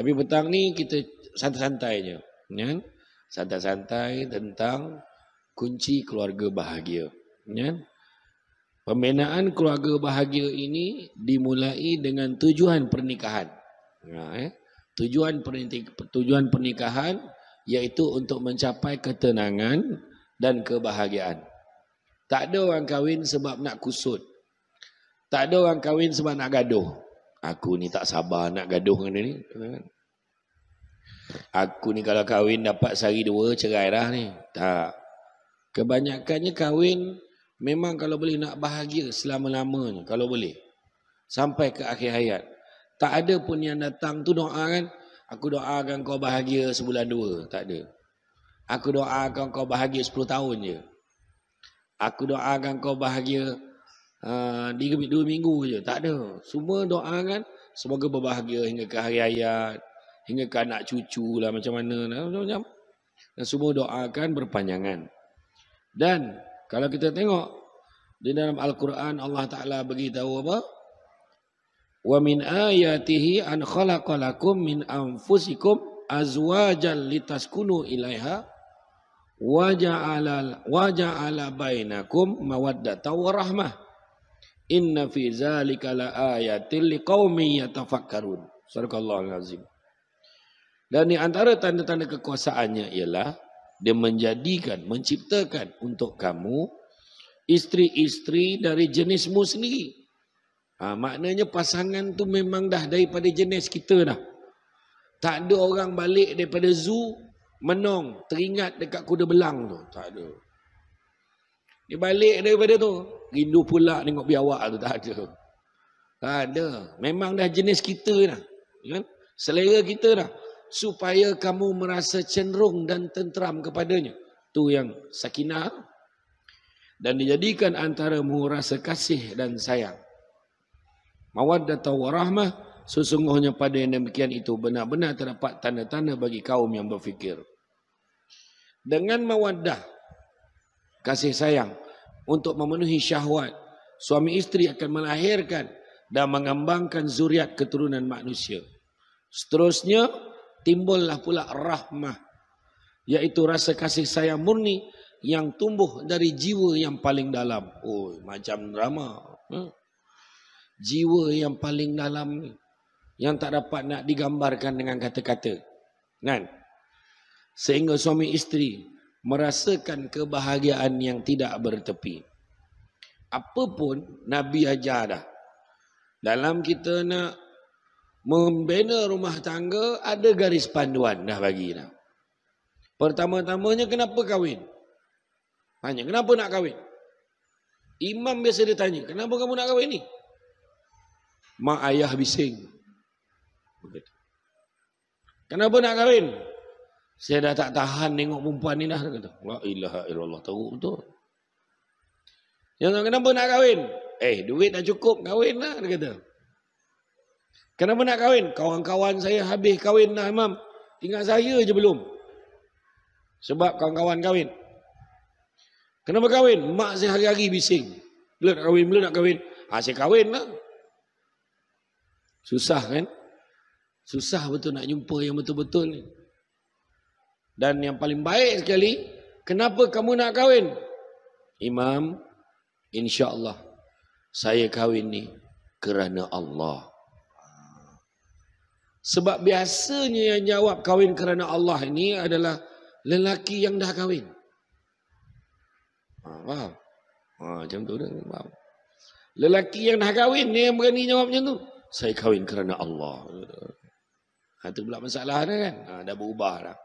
Tapi petang ni kita santai-santai je. Ya? Santai-santai tentang kunci keluarga bahagia. Ya? Pembinaan keluarga bahagia ini dimulai dengan tujuan pernikahan. Ya, eh? tujuan, tujuan pernikahan iaitu untuk mencapai ketenangan dan kebahagiaan. Tak ada orang kahwin sebab nak kusut. Tak ada orang kahwin sebab nak gaduh. Aku ni tak sabar nak gaduh dengan dia ni. Aku ni kalau kahwin dapat sehari dua cerai dah ni. Tak. Kebanyakannya kahwin memang kalau boleh nak bahagia selama-lamanya. Kalau boleh. Sampai ke akhir hayat. Tak ada pun yang datang tu doa kan. Aku doakan kau bahagia sebulan dua. Tak ada. Aku doakan kau bahagia sepuluh tahun je. Aku doakan kau bahagia Ha, tiga uh, dua minggu je Tak ada Semua doa kan Semoga berbahagia hingga ke hari hayat Hingga ke anak cucu lah macam mana lah, macam -macam. Dan semua doakan berpanjangan Dan Kalau kita tengok Di dalam Al-Quran Allah Ta'ala beritahu apa Wa min ayatihi an khalaqalakum min anfusikum azwajan litaskunu ilaiha wa ja'ala wa ja'ala bainakum mawaddatan wa rahmah Inna fi zalika la ayatil liqaumi yatafakkarun. Sadaqallahul azim. Dan di antara tanda-tanda kekuasaannya ialah dia menjadikan, menciptakan untuk kamu isteri-isteri dari jenismu sendiri. Ha, maknanya pasangan tu memang dah daripada jenis kita dah. Tak ada orang balik daripada zoo menong teringat dekat kuda belang tu. Tak ada. Dia balik daripada tu. Rindu pula tengok biawak tu tak ada. Tak ada. Memang dah jenis kita dah. Kan? Selera kita dah. Supaya kamu merasa cenderung dan tenteram kepadanya. Tu yang sakinah. Dan dijadikan antara mu rasa kasih dan sayang. Mawaddatau warahmah. Sesungguhnya pada yang demikian itu benar-benar terdapat tanda-tanda bagi kaum yang berfikir. Dengan mawaddah. Kasih sayang untuk memenuhi syahwat. Suami isteri akan melahirkan dan mengembangkan zuriat keturunan manusia. Seterusnya, timbullah pula rahmah. Iaitu rasa kasih sayang murni yang tumbuh dari jiwa yang paling dalam. Oh, macam drama. Hmm? Jiwa yang paling dalam ni. Yang tak dapat nak digambarkan dengan kata-kata. Kan? -kata. Sehingga suami isteri merasakan kebahagiaan yang tidak bertepi. Apapun Nabi ajar dah. Dalam kita nak membina rumah tangga ada garis panduan dah bagi dah. Pertama-tamanya kenapa kahwin? Tanya, kenapa nak kahwin? Imam biasa dia tanya, kenapa kamu nak kahwin ni? Mak ayah bising. Kenapa nak kahwin? Saya dah tak tahan tengok perempuan ni dah. Dia kata, la ilaha illallah, teruk betul. Dia kata, kenapa nak kahwin? Eh, duit dah cukup, kahwin lah. Dia kata, kenapa nak kahwin? Kawan-kawan saya habis kahwin lah, imam. Tinggal saya je belum. Sebab kawan-kawan kahwin. Kenapa kahwin? Mak saya hari-hari bising. Bila nak kahwin, bila nak kahwin. Ha, saya kahwin lah. Susah kan? Susah betul nak jumpa yang betul-betul ni. -betul. Dan yang paling baik sekali, kenapa kamu nak kahwin? Imam, Insya Allah saya kahwin ni kerana Allah. Sebab biasanya yang jawab kahwin kerana Allah ini adalah lelaki yang dah kahwin. Ha, faham? Ha, macam tu dah, faham? Lelaki yang dah kahwin ni yang berani jawab macam tu. Saya kahwin kerana Allah. Ha, tu pula masalah dah kan? Ha, dah berubah dah.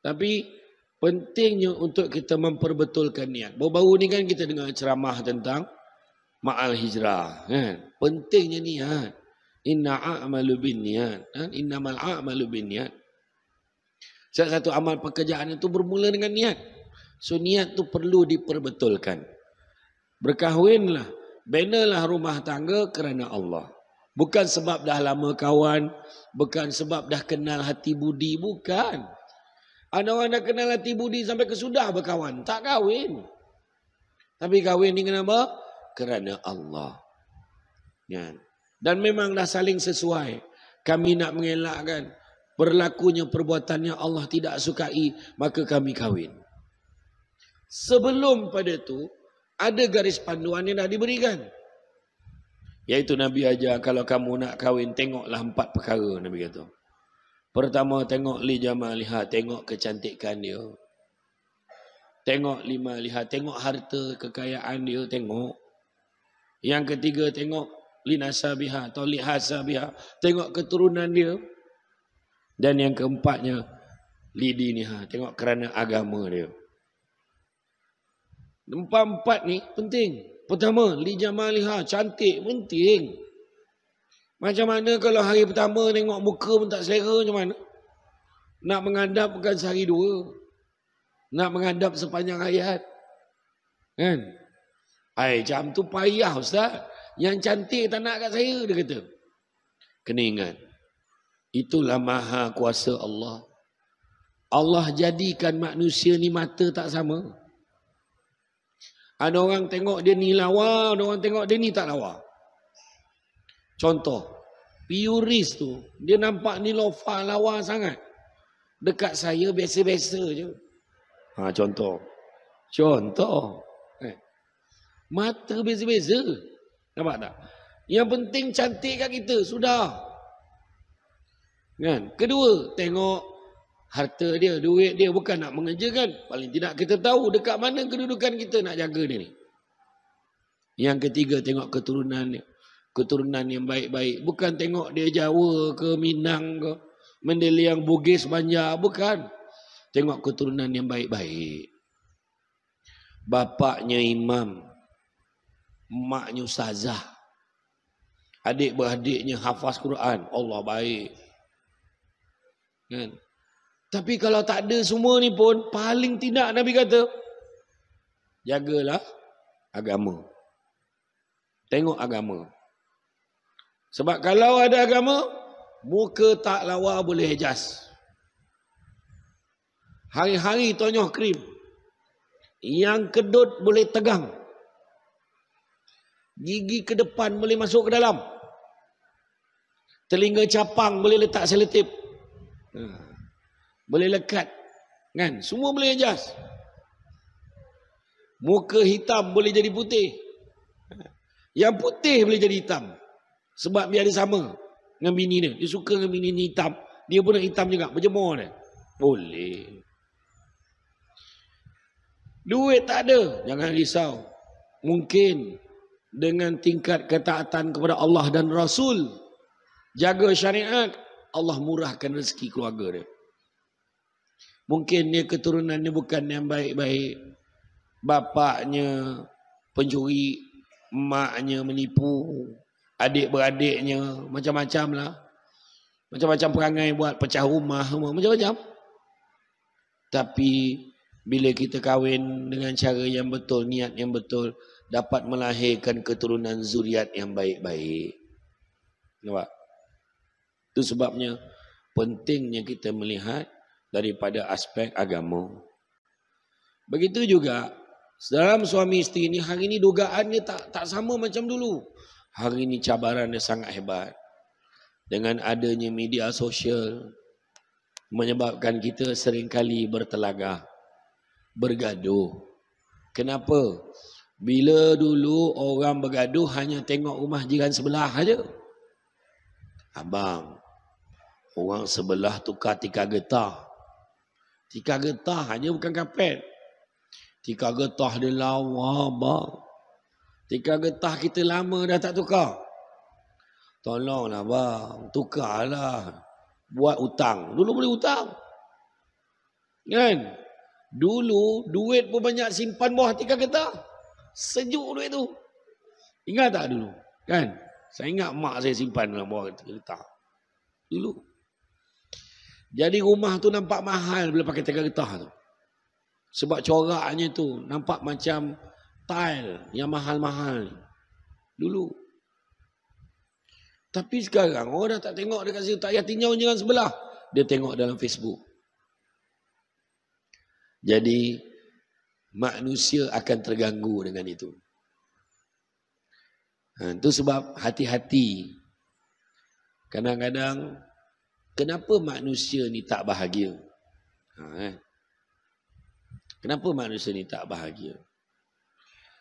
Tapi pentingnya untuk kita memperbetulkan niat. Baru-baru ni kan kita dengar ceramah tentang ma'al hijrah. Kan? Pentingnya niat. Inna a'malu bin niat. Kan? Inna mal a'malu bin niat. Setiap satu amal pekerjaan itu bermula dengan niat. So niat tu perlu diperbetulkan. Berkahwinlah. Benalah rumah tangga kerana Allah. Bukan sebab dah lama kawan. Bukan sebab dah kenal hati budi. Bukan. Bukan. Ada orang dah kenal hati budi sampai kesudah berkawan. Tak kahwin. Tapi kahwin ni kenapa? Kerana Allah. Ya. Dan memang dah saling sesuai. Kami nak mengelakkan. Berlakunya perbuatan yang Allah tidak sukai. Maka kami kahwin. Sebelum pada itu. Ada garis panduan yang dah diberikan. Yaitu Nabi ajar. Kalau kamu nak kahwin. Tengoklah empat perkara. Nabi kata. Pertama tengok li jamal lihat tengok kecantikan dia. Tengok lima lihat tengok harta kekayaan dia tengok. Yang ketiga tengok li nasabiha atau li hasabiha tengok keturunan dia. Dan yang keempatnya li diniha tengok kerana agama dia. Empat-empat ni penting. Pertama li jamal lihat cantik penting. Macam mana kalau hari pertama tengok muka pun tak selera macam mana? Nak mengadap bukan sehari dua. Nak mengadap sepanjang hayat. Kan? Hai, macam tu payah Ustaz. Yang cantik tak nak kat saya, dia kata. Kena ingat. Itulah maha kuasa Allah. Allah jadikan manusia ni mata tak sama. Ada orang tengok dia ni lawa, ada orang tengok dia ni tak lawa. Contoh, purist tu, dia nampak ni lofa lawa sangat. Dekat saya biasa-biasa je. Ha, contoh. Contoh. Eh. Mata biasa-biasa. Nampak tak? Yang penting cantik kat kita, sudah. Kan? Kedua, tengok harta dia, duit dia bukan nak kan? Paling tidak kita tahu dekat mana kedudukan kita nak jaga dia ni. Yang ketiga, tengok keturunan dia keturunan yang baik-baik. Bukan tengok dia Jawa ke Minang ke. Mendeli yang bugis banyak. Bukan. Tengok keturunan yang baik-baik. Bapaknya imam. Maknya Sazah, Adik-beradiknya hafaz Quran. Allah baik. Kan? Tapi kalau tak ada semua ni pun, paling tidak Nabi kata, jagalah agama. Tengok agama. Sebab kalau ada agama, muka tak lawa boleh hijaz. Hari-hari tonyoh krim. Yang kedut boleh tegang. Gigi ke depan boleh masuk ke dalam. Telinga capang boleh letak seletip, ha. Boleh lekat. Kan? Semua boleh hijaz. Muka hitam boleh jadi putih. Ha. Yang putih boleh jadi hitam. Sebab dia ada sama dengan bini dia. Dia suka dengan bini ni hitam. Dia pun nak hitam juga. Berjemur dia. Boleh. Duit tak ada. Jangan risau. Mungkin dengan tingkat ketaatan kepada Allah dan Rasul. Jaga syariat. Allah murahkan rezeki keluarga dia. Mungkin dia keturunan dia bukan yang baik-baik. Bapaknya pencuri. Maknya menipu adik-beradiknya, macam-macam lah. Macam-macam perangai buat, pecah rumah, macam-macam. Tapi, bila kita kahwin dengan cara yang betul, niat yang betul, dapat melahirkan keturunan zuriat yang baik-baik. Nampak? Itu sebabnya, pentingnya kita melihat daripada aspek agama. Begitu juga, dalam suami isteri ini, hari ini dugaannya tak tak sama macam dulu. Hari ini cabaran dia sangat hebat. Dengan adanya media sosial menyebabkan kita sering kali bertelagah, bergaduh. Kenapa? Bila dulu orang bergaduh hanya tengok rumah jiran sebelah saja. Abang, orang sebelah tukar tikar getah. Tikar getah hanya bukan kapet. Tikar getah dia lawa, abang. Tika getah kita lama dah tak tukar. Tolonglah bang, tukarlah. Buat utang. Dulu boleh utang. Kan? Dulu duit pun banyak simpan bawah tika getah. Sejuk duit tu. Ingat tak dulu? Kan? Saya ingat mak saya simpan dalam bawah tika getah. Dulu. Jadi rumah tu nampak mahal bila pakai tika getah tu. Sebab coraknya tu nampak macam style yang mahal-mahal ni. Dulu. Tapi sekarang orang dah tak tengok dekat situ. Tak payah tinjau jalan sebelah. Dia tengok dalam Facebook. Jadi manusia akan terganggu dengan itu. Ha, itu sebab hati-hati. Kadang-kadang kenapa manusia ni tak bahagia? Ha, eh? Kenapa manusia ni tak bahagia?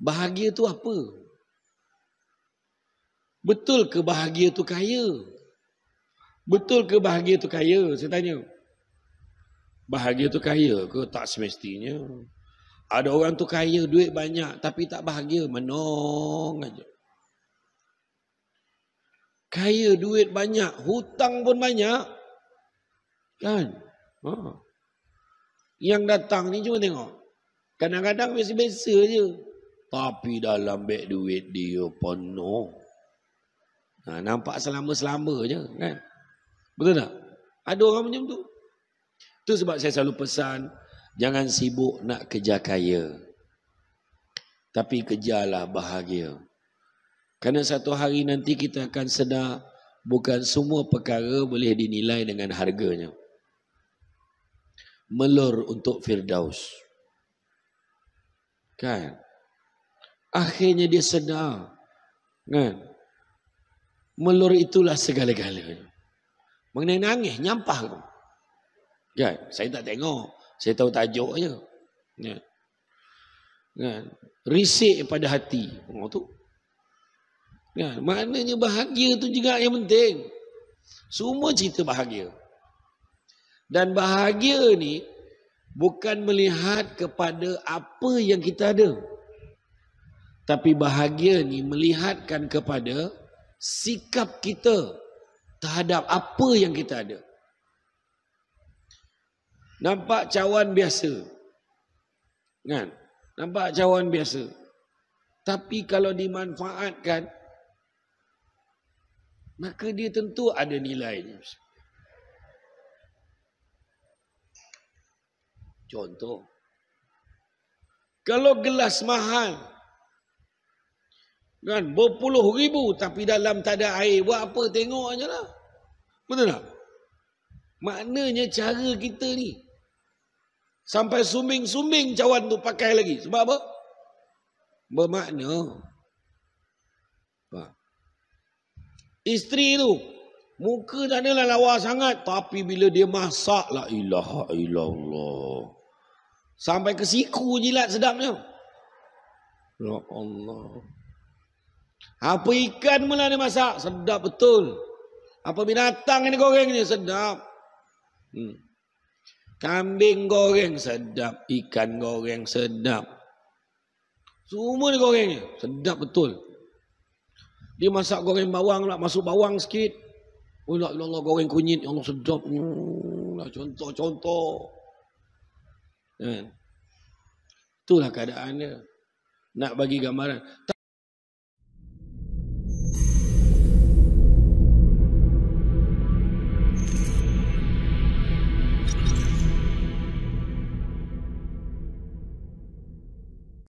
bahagia tu apa? Betul ke bahagia tu kaya? Betul ke bahagia tu kaya? Saya tanya. Bahagia tu kaya ke? Tak semestinya. Ada orang tu kaya, duit banyak tapi tak bahagia. Menong aja. Kaya duit banyak, hutang pun banyak. Kan? Ha. Yang datang ni cuma tengok. Kadang-kadang biasa-biasa je. Tapi dalam beg duit dia penuh. Ha, nampak selama-selama je kan? Betul tak? Ada orang macam tu. Itu sebab saya selalu pesan. Jangan sibuk nak kerja kaya. Tapi kejarlah bahagia. Karena satu hari nanti kita akan sedar. Bukan semua perkara boleh dinilai dengan harganya. Melur untuk Firdaus. Kan? Akhirnya dia sedar. Kan? Melur itulah segala-galanya. Mengenai nangis, nyampah Kan? Saya tak tengok. Saya tahu tajuk je. Kan? Kan? Risik pada hati. Oh, tu. Kan? Maknanya bahagia itu juga yang penting. Semua cerita bahagia. Dan bahagia ni bukan melihat kepada apa yang kita ada. Tapi bahagia ni melihatkan kepada sikap kita terhadap apa yang kita ada. Nampak cawan biasa. Kan? Nampak cawan biasa. Tapi kalau dimanfaatkan, maka dia tentu ada nilainya. Contoh, kalau gelas mahal, Kan? Berpuluh ribu tapi dalam tak ada air. Buat apa tengok je lah. Betul tak? Maknanya cara kita ni. Sampai suming-suming cawan tu pakai lagi. Sebab apa? Bermakna. Apa? Ha. Isteri tu. Muka tak adalah lawa sangat. Tapi bila dia masak lah. Ilah, ilallah. Sampai ke siku jilat sedapnya. Ya Allah. Allah. Apa ikan mula dia masak? Sedap betul. Apa binatang ini goreng ni? Sedap. Hmm. Kambing goreng sedap. Ikan goreng sedap. Semua ni goreng ni. Sedap betul. Dia masak goreng bawang lah. Masuk bawang sikit. Oh lah, Allah, Allah, goreng kunyit. yang Allah, sedap. Contoh, contoh. Hmm. Lah, kan? Itulah keadaannya. Nak bagi gambaran.